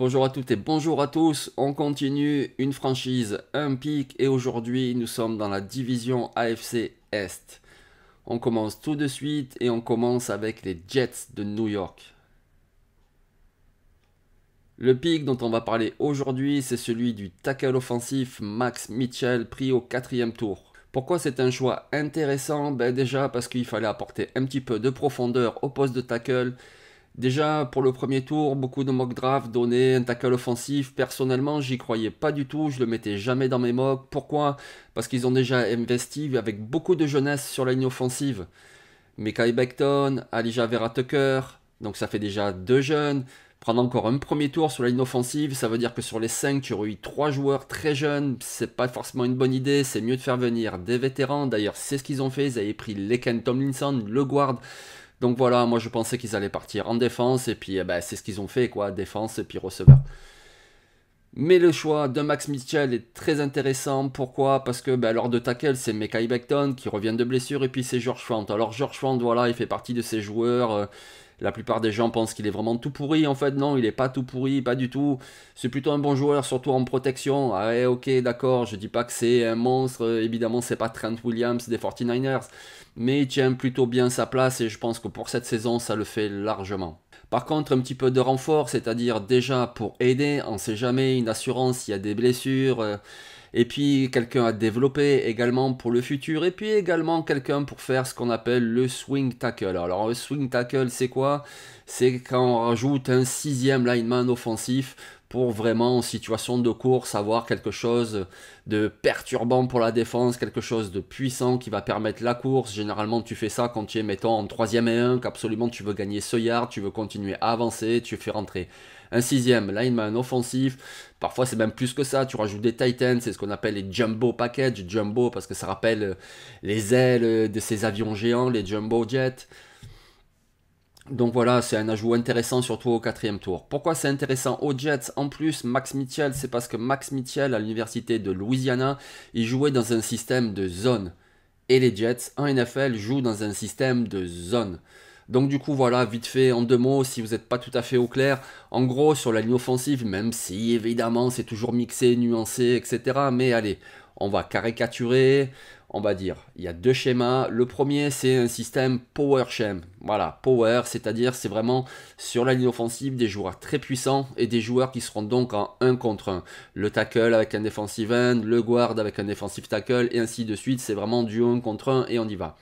Bonjour à toutes et bonjour à tous, on continue une franchise, un pic et aujourd'hui nous sommes dans la division AFC Est. On commence tout de suite et on commence avec les Jets de New York. Le pic dont on va parler aujourd'hui c'est celui du tackle offensif Max Mitchell pris au quatrième tour. Pourquoi c'est un choix intéressant ben Déjà parce qu'il fallait apporter un petit peu de profondeur au poste de tackle Déjà, pour le premier tour, beaucoup de mock draft donnaient un tackle offensif. Personnellement, j'y croyais pas du tout. Je le mettais jamais dans mes mocks. Pourquoi Parce qu'ils ont déjà investi avec beaucoup de jeunesse sur la ligne offensive. Mekai Beckton, Alija Vera Tucker. Donc ça fait déjà deux jeunes. Prendre encore un premier tour sur la ligne offensive, ça veut dire que sur les cinq, tu eu trois joueurs très jeunes. C'est pas forcément une bonne idée. C'est mieux de faire venir des vétérans. D'ailleurs, c'est ce qu'ils ont fait. Ils avaient pris Leken Tomlinson, le guard donc voilà, moi je pensais qu'ils allaient partir en défense, et puis eh ben, c'est ce qu'ils ont fait, quoi, défense et puis receveur. Mais le choix de Max Mitchell est très intéressant. Pourquoi Parce que ben, lors de tackle, c'est Mekai Beckton qui revient de blessure et puis c'est George Fant. Alors George Fant, voilà, il fait partie de ces joueurs. Euh, la plupart des gens pensent qu'il est vraiment tout pourri. En fait, non, il n'est pas tout pourri, pas du tout. C'est plutôt un bon joueur, surtout en protection. Ah, ok, d'accord, je dis pas que c'est un monstre. Évidemment, c'est pas Trent Williams des 49ers. Mais il tient plutôt bien sa place et je pense que pour cette saison, ça le fait largement. Par contre, un petit peu de renfort, c'est-à-dire déjà pour aider, on sait jamais, une assurance, il y a des blessures. Euh, et puis quelqu'un à développer également pour le futur, et puis également quelqu'un pour faire ce qu'on appelle le swing tackle. Alors le swing tackle, c'est quoi C'est quand on rajoute un sixième lineman offensif pour vraiment en situation de course avoir quelque chose de perturbant pour la défense, quelque chose de puissant qui va permettre la course. Généralement, tu fais ça quand tu es, mettant en 3 et 1, qu'absolument tu veux gagner ce yard, tu veux continuer à avancer, tu fais rentrer un sixième lineman offensif. Parfois, c'est même plus que ça. Tu rajoutes des Titans, c'est ce qu'on appelle les jumbo packages. Jumbo parce que ça rappelle les ailes de ces avions géants, les jumbo jets. Donc voilà, c'est un ajout intéressant, surtout au quatrième tour. Pourquoi c'est intéressant aux Jets En plus, Max Mitchell, c'est parce que Max Mitchell, à l'université de Louisiana, il jouait dans un système de zone. Et les Jets, en NFL, jouent dans un système de zone. Donc du coup, voilà, vite fait, en deux mots, si vous n'êtes pas tout à fait au clair, en gros, sur la ligne offensive, même si évidemment c'est toujours mixé, nuancé, etc., mais allez, on va caricaturer, on va dire. Il y a deux schémas. Le premier, c'est un système power scheme Voilà, power, c'est-à-dire c'est vraiment sur la ligne offensive des joueurs très puissants et des joueurs qui seront donc en 1 contre 1. Le tackle avec un defensive end, le guard avec un defensive tackle et ainsi de suite. C'est vraiment du 1 contre 1 et on y va.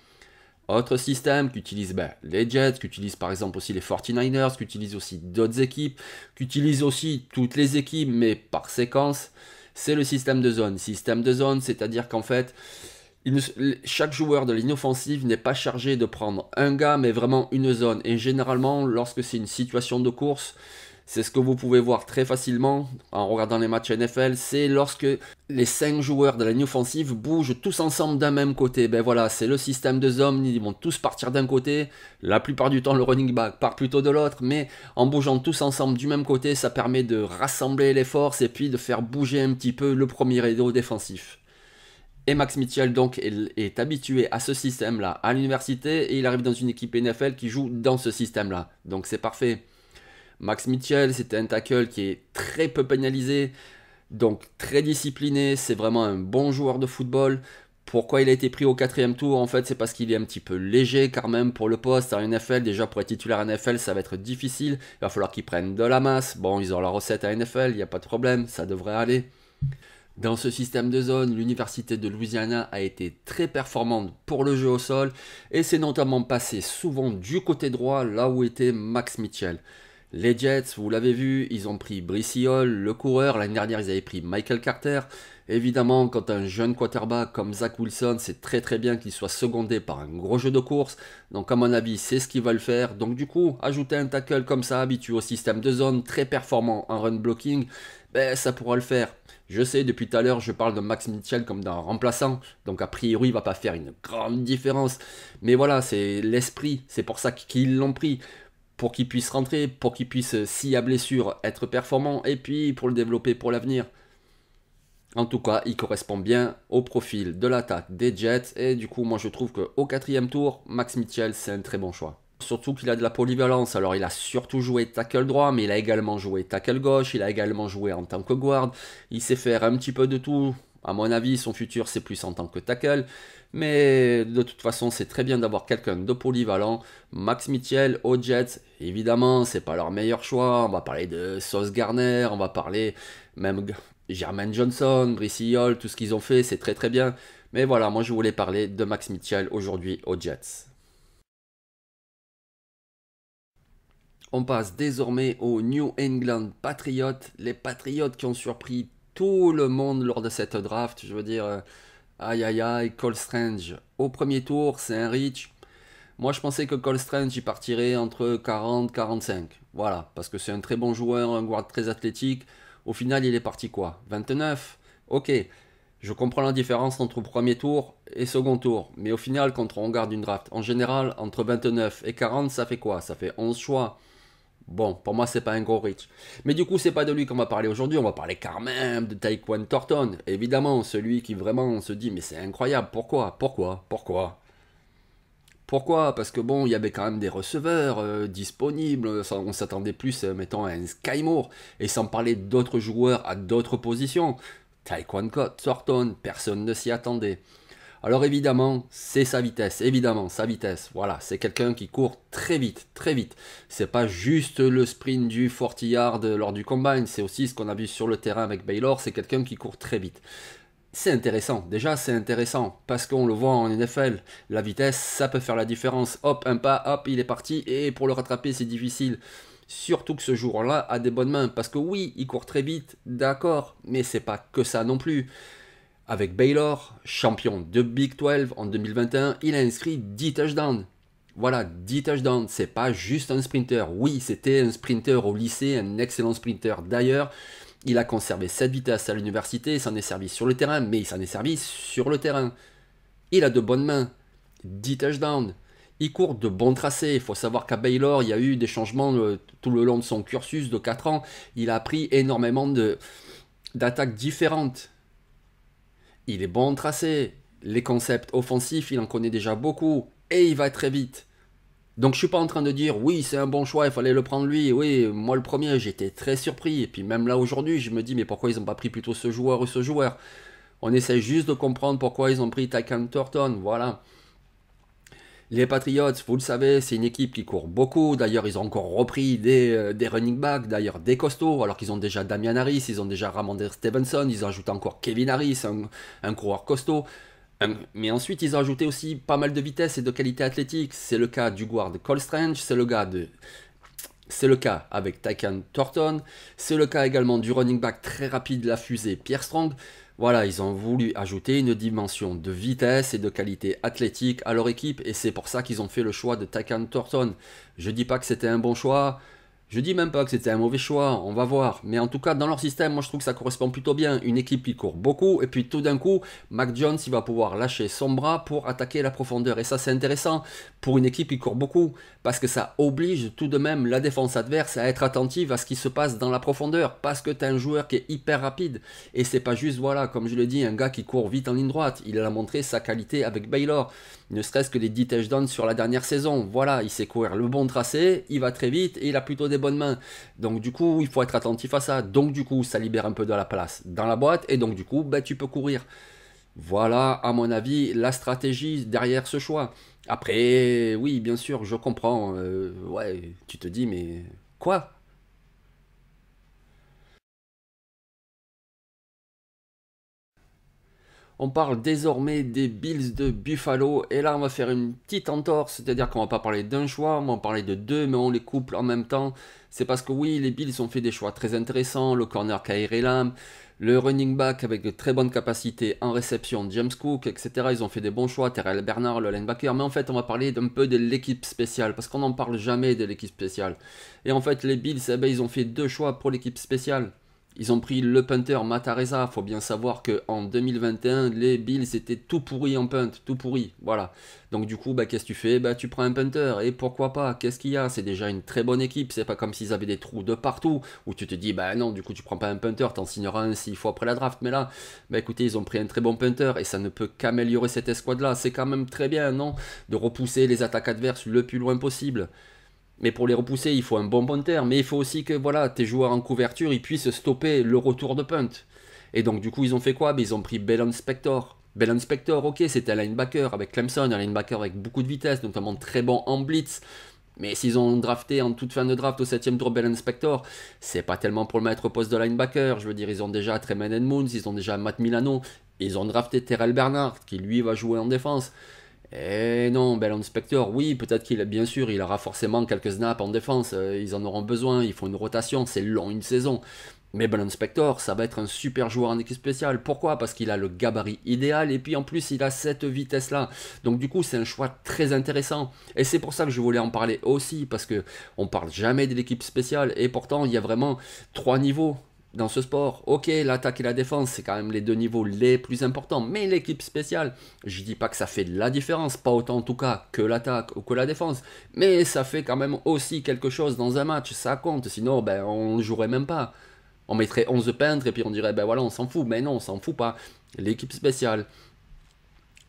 Autre système qu'utilisent ben, les Jets, qu'utilisent par exemple aussi les 49ers, qu'utilisent aussi d'autres équipes, qu'utilisent aussi toutes les équipes, mais par séquence, c'est le système de zone. Système de zone, c'est-à-dire qu'en fait, chaque joueur de ligne offensive n'est pas chargé de prendre un gars, mais vraiment une zone. Et généralement, lorsque c'est une situation de course, c'est ce que vous pouvez voir très facilement en regardant les matchs NFL, c'est lorsque les 5 joueurs de la ligne offensive bougent tous ensemble d'un même côté. Ben voilà, c'est le système de zone, ils vont tous partir d'un côté. La plupart du temps, le running back part plutôt de l'autre, mais en bougeant tous ensemble du même côté, ça permet de rassembler les forces et puis de faire bouger un petit peu le premier rideau défensif. Et Max Mitchell donc est, habitué à ce système-là à l'université et il arrive dans une équipe NFL qui joue dans ce système-là. Donc c'est parfait. Max Mitchell, c'est un tackle qui est très peu pénalisé, donc très discipliné, c'est vraiment un bon joueur de football. Pourquoi il a été pris au quatrième tour En fait, c'est parce qu'il est un petit peu léger quand même pour le poste à NFL. Déjà, pour être titulaire NFL, ça va être difficile. Il va falloir qu'ils prennent de la masse. Bon, ils ont la recette à NFL, il n'y a pas de problème, ça devrait aller. Dans ce système de zone, l'Université de Louisiana a été très performante pour le jeu au sol et s'est notamment passé souvent du côté droit là où était Max Mitchell. Les Jets, vous l'avez vu, ils ont pris brissiol le coureur, l'année dernière ils avaient pris Michael Carter, Évidemment, quand un jeune quarterback comme Zach Wilson, c'est très très bien qu'il soit secondé par un gros jeu de course. Donc à mon avis, c'est ce qu'il va le faire. Donc du coup, ajouter un tackle comme ça, habitué au système de zone, très performant en run blocking, ben, ça pourra le faire. Je sais, depuis tout à l'heure, je parle de Max Mitchell comme d'un remplaçant, donc a priori, il va pas faire une grande différence. Mais voilà, c'est l'esprit, c'est pour ça qu'ils l'ont pris. Pour qu'il puisse rentrer, pour qu'il puisse, euh, si à a blessure, être performant, et puis pour le développer pour l'avenir. En tout cas, il correspond bien au profil de l'attaque des Jets. Et du coup, moi je trouve qu'au quatrième tour, Max Mitchell, c'est un très bon choix. Surtout qu'il a de la polyvalence. Alors, il a surtout joué tackle droit, mais il a également joué tackle gauche. Il a également joué en tant que guard. Il sait faire un petit peu de tout. À mon avis, son futur, c'est plus en tant que tackle. Mais de toute façon, c'est très bien d'avoir quelqu'un de polyvalent. Max Mitchell aux Jets, évidemment, c'est pas leur meilleur choix. On va parler de Sauce Garner, on va parler même Germain Johnson, Brice tout ce qu'ils ont fait, c'est très très bien. Mais voilà, moi je voulais parler de Max Mitchell aujourd'hui aux Jets. On passe désormais aux New England Patriots, les Patriots qui ont surpris tout le monde lors de cette draft. Je veux dire, euh, aïe aïe aïe, Cole Strange au premier tour, c'est un rich. Moi je pensais que Cole Strange y partirait entre 40-45. Voilà, parce que c'est un très bon joueur, un guard très athlétique. Au final, il est parti quoi 29 Ok. Je comprends la différence entre premier tour et second tour, mais au final, quand on regarde une draft, en général, entre 29 et 40, ça fait quoi Ça fait 11 choix. Bon, pour moi, c'est pas un gros reach. Mais du coup, c'est pas de lui qu'on va parler aujourd'hui. On va parler quand même de Taekwon Thornton. Évidemment, celui qui vraiment on se dit, mais c'est incroyable. Pourquoi Pourquoi Pourquoi pourquoi Parce que bon, il y avait quand même des receveurs euh, disponibles, euh, on s'attendait plus, euh, mettons, à un Sky et sans parler d'autres joueurs à d'autres positions. Taekwondo, personne ne s'y attendait. Alors évidemment, c'est sa vitesse, évidemment, sa vitesse. Voilà, c'est quelqu'un qui court très vite, très vite. C'est pas juste le sprint du 40 yard lors du combine, c'est aussi ce qu'on a vu sur le terrain avec Baylor, c'est quelqu'un qui court très vite c'est intéressant. Déjà, c'est intéressant parce qu'on le voit en NFL, la vitesse, ça peut faire la différence. Hop, un pas, hop, il est parti et pour le rattraper, c'est difficile. Surtout que ce jour là a des bonnes mains parce que oui, il court très vite, d'accord, mais c'est pas que ça non plus. Avec Baylor, champion de Big 12 en 2021, il a inscrit 10 touchdowns. Voilà, 10 touchdowns, c'est pas juste un sprinter. Oui, c'était un sprinter au lycée, un excellent sprinter d'ailleurs il a conservé cette vitesse à l'université, il s'en est servi sur le terrain, mais il s'en est servi sur le terrain. Il a de bonnes mains, 10 touchdowns, il court de bons tracés. Il faut savoir qu'à Baylor, il y a eu des changements euh, tout le long de son cursus de 4 ans. Il a appris énormément d'attaques différentes. Il est bon en tracé. Les concepts offensifs, il en connaît déjà beaucoup. Et il va très vite. Donc je suis pas en train de dire oui c'est un bon choix, il fallait le prendre lui, oui moi le premier j'étais très surpris, et puis même là aujourd'hui je me dis mais pourquoi ils n'ont pas pris plutôt ce joueur ou ce joueur On essaie juste de comprendre pourquoi ils ont pris Tycan Thornton, voilà. Les Patriots, vous le savez, c'est une équipe qui court beaucoup. D'ailleurs, ils ont encore repris euh, des, running backs, d'ailleurs des costauds, alors qu'ils ont déjà Damian Harris, ils ont déjà Ramondre Stevenson, ils ajoutent encore Kevin Harris, un, un coureur costaud. Euh, mais ensuite, ils ont ajouté aussi pas mal de vitesse et de qualité athlétique. C'est le cas du guard Cole Strange, c'est le cas de... C'est le cas avec Tycan Thornton, c'est le cas également du running back très rapide, la fusée Pierre Strong. Voilà, ils ont voulu ajouter une dimension de vitesse et de qualité athlétique à leur équipe et c'est pour ça qu'ils ont fait le choix de Takan Thornton. Je dis pas que c'était un bon choix, je dis même pas que c'était un mauvais choix, on va voir. Mais en tout cas, dans leur système, moi je trouve que ça correspond plutôt bien. Une équipe qui court beaucoup, et puis tout d'un coup, Mac Jones, il va pouvoir lâcher son bras pour attaquer la profondeur. Et ça, c'est intéressant pour une équipe qui court beaucoup, parce que ça oblige tout de même la défense adverse à être attentive à ce qui se passe dans la profondeur, parce que tu as un joueur qui est hyper rapide. Et c'est pas juste, voilà, comme je le dis, un gars qui court vite en ligne droite. Il a montré sa qualité avec Baylor. Ne serait-ce que les 10 touchdowns sur la dernière saison. Voilà, il sait courir le bon tracé, il va très vite, et il a plutôt des bonnes mains. Donc du coup, il faut être attentif à ça. Donc du coup, ça libère un peu de la place dans la boîte et donc du coup, ben, tu peux courir. Voilà, à mon avis, la stratégie derrière ce choix. Après, oui, bien sûr, je comprends. Euh, ouais, tu te dis, mais quoi On parle désormais des Bills de Buffalo et là on va faire une petite entorse, c'est-à-dire qu'on va pas parler d'un choix, on va parler de deux, mais on les couple en même temps. C'est parce que oui, les Bills ont fait des choix très intéressants, le corner Kyrie Lam, le running back avec de très bonnes capacités en réception, James Cook, etc. Ils ont fait des bons choix, Terrell Bernard, le linebacker, mais en fait on va parler d'un peu de l'équipe spéciale, parce qu'on n'en parle jamais de l'équipe spéciale. Et en fait les Bills, eh ben, ils ont fait deux choix pour l'équipe spéciale. Ils ont pris le punter Matareza. Faut bien savoir qu'en 2021, les Bills étaient tout pourris en punt, tout pourris. Voilà. Donc du coup, bah, qu'est-ce que tu fais bah, Tu prends un punter. Et pourquoi pas Qu'est-ce qu'il y a C'est déjà une très bonne équipe. C'est pas comme s'ils avaient des trous de partout. Où tu te dis, bah non, du coup, tu prends pas un punter. T'en signeras un s'il faut après la draft. Mais là, bah écoutez, ils ont pris un très bon punter. Et ça ne peut qu'améliorer cette escouade-là. C'est quand même très bien, non De repousser les attaques adverses le plus loin possible. Mais pour les repousser, il faut un bon punter. Mais il faut aussi que voilà, tes joueurs en couverture ils puissent stopper le retour de punt. Et donc du coup, ils ont fait quoi Ils ont pris Bell Spector. Bell Spector, ok, c'était un linebacker avec Clemson, un linebacker avec beaucoup de vitesse, notamment très bon en blitz. Mais s'ils ont drafté en toute fin de draft au 7ème tour Bell Spector, c'est pas tellement pour le mettre au poste de linebacker. Je veux dire, ils ont déjà Tremaine Edmonds, ils ont déjà Matt Milano, ils ont drafté Terrell Bernard, qui lui va jouer en défense. Eh non, Bell Spector, oui, peut-être qu'il, bien sûr, il aura forcément quelques snaps en défense, euh, ils en auront besoin, ils font une rotation, c'est long une saison. Mais Bell Spector, ça va être un super joueur en équipe spéciale. Pourquoi Parce qu'il a le gabarit idéal et puis en plus il a cette vitesse-là. Donc du coup, c'est un choix très intéressant. Et c'est pour ça que je voulais en parler aussi parce que on parle jamais de l'équipe spéciale et pourtant il y a vraiment trois niveaux dans ce sport. Ok, l'attaque et la défense, c'est quand même les deux niveaux les plus importants. Mais l'équipe spéciale, je dis pas que ça fait de la différence, pas autant en tout cas que l'attaque ou que la défense, mais ça fait quand même aussi quelque chose dans un match. Ça compte, sinon ben on ne jouerait même pas. On mettrait 11 peintres et puis on dirait ben voilà on s'en fout. Mais non, on s'en fout pas. L'équipe spéciale.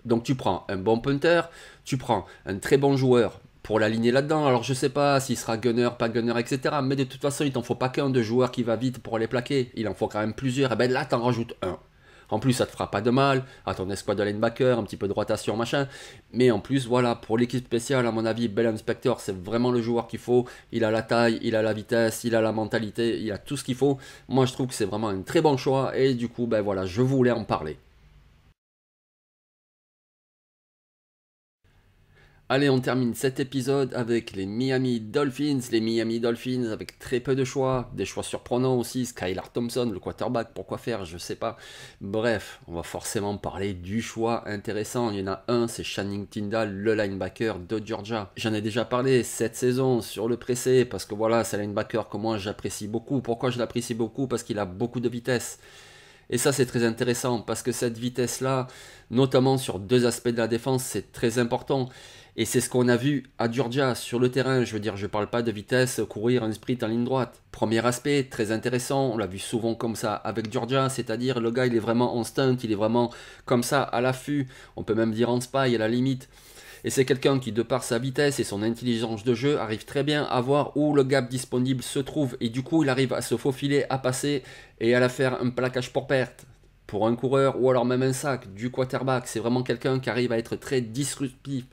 Donc tu prends un bon punter, tu prends un très bon joueur pour l'aligner là-dedans. Alors je sais pas s'il sera gunner, pas gunner, etc. Mais de toute façon, il t'en faut pas qu'un de joueur qui va vite pour les plaquer. Il en faut quand même plusieurs. Et eh ben là, t'en rajoutes un. En plus, ça te fera pas de mal à ton escouade de linebacker, un petit peu de rotation, machin. Mais en plus, voilà, pour l'équipe spéciale, à mon avis, Bell Inspector, c'est vraiment le joueur qu'il faut. Il a la taille, il a la vitesse, il a la mentalité, il a tout ce qu'il faut. Moi, je trouve que c'est vraiment un très bon choix. Et du coup, ben voilà, je voulais en parler. Allez, on termine cet épisode avec les Miami Dolphins. Les Miami Dolphins avec très peu de choix, des choix surprenants aussi. Skylar Thompson, le quarterback, pourquoi faire Je sais pas. Bref, on va forcément parler du choix intéressant. Il y en a un, c'est Shanning Tyndall, le linebacker de Georgia. J'en ai déjà parlé cette saison sur le pressé parce que voilà, c'est un linebacker que moi j'apprécie beaucoup. Pourquoi je l'apprécie beaucoup Parce qu'il a beaucoup de vitesse. Et ça, c'est très intéressant parce que cette vitesse-là, notamment sur deux aspects de la défense, c'est très important. Et c'est ce qu'on a vu à Georgia sur le terrain. Je veux dire, je ne parle pas de vitesse, courir un sprint en ligne droite. Premier aspect, très intéressant. On l'a vu souvent comme ça avec Georgia, c'est-à-dire le gars, il est vraiment en stunt, il est vraiment comme ça, à l'affût. On peut même dire en spy à la limite. Et c'est quelqu'un qui, de par sa vitesse et son intelligence de jeu, arrive très bien à voir où le gap disponible se trouve. Et du coup, il arrive à se faufiler, à passer et à la faire un plaquage pour perte pour un coureur ou alors même un sac du quarterback. C'est vraiment quelqu'un qui arrive à être très disruptif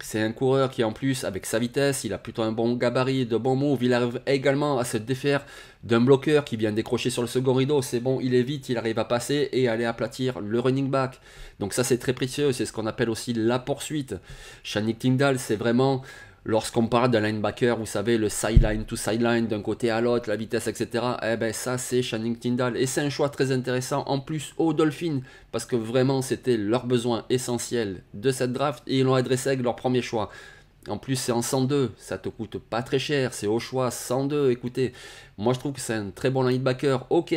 c'est un coureur qui en plus, avec sa vitesse, il a plutôt un bon gabarit, de bons moves. Il arrive également à se défaire d'un bloqueur qui vient décrocher sur le second rideau. C'est bon, il est vite, il arrive à passer et aller aplatir le running back. Donc ça c'est très précieux, c'est ce qu'on appelle aussi la poursuite. Shannick Tyndall, c'est vraiment lorsqu'on parle d'un linebacker, vous savez, le sideline to sideline d'un côté à l'autre, la vitesse, etc. Eh ben ça, c'est Shannon Tyndall. Et c'est un choix très intéressant en plus aux Dolphins, parce que vraiment, c'était leur besoin essentiel de cette draft et ils l'ont adressé avec leur premier choix. En plus, c'est en 102, ça te coûte pas très cher, c'est au choix 102. Écoutez, moi je trouve que c'est un très bon linebacker. Ok,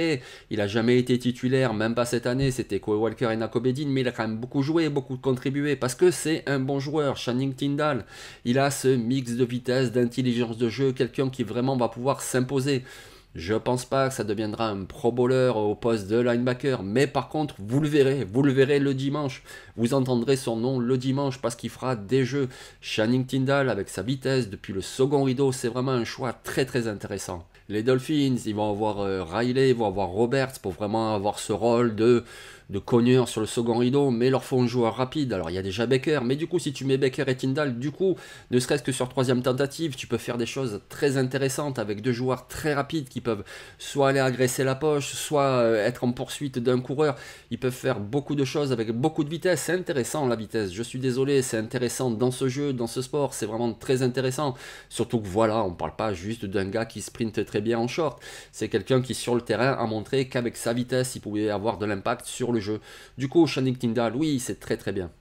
il a jamais été titulaire, même pas cette année, c'était Cole Walker et Nakobedin, mais il a quand même beaucoup joué, beaucoup contribué parce que c'est un bon joueur. Shanning Tyndall, il a ce mix de vitesse, d'intelligence de jeu, quelqu'un qui vraiment va pouvoir s'imposer. Je pense pas que ça deviendra un pro bowler au poste de linebacker, mais par contre, vous le verrez, vous le verrez le dimanche. Vous entendrez son nom le dimanche parce qu'il fera des jeux. Shanning Tyndall avec sa vitesse depuis le second rideau, c'est vraiment un choix très très intéressant. Les Dolphins, ils vont avoir euh, Riley, ils vont avoir Roberts pour vraiment avoir ce rôle de de cogneurs sur le second rideau, mais leur font un joueur rapide. Alors il y a déjà Becker, mais du coup si tu mets Becker et Tyndall, du coup, ne serait-ce que sur troisième tentative, tu peux faire des choses très intéressantes avec deux joueurs très rapides qui peuvent soit aller agresser la poche, soit euh, être en poursuite d'un coureur. Ils peuvent faire beaucoup de choses avec beaucoup de vitesse. C'est intéressant la vitesse. Je suis désolé, c'est intéressant dans ce jeu, dans ce sport, c'est vraiment très intéressant. Surtout que voilà, on parle pas juste d'un gars qui sprinte très bien en short. C'est quelqu'un qui sur le terrain a montré qu'avec sa vitesse, il pouvait avoir de l'impact sur le jeu. Du coup, Shining Tindal, oui, c'est très très bien.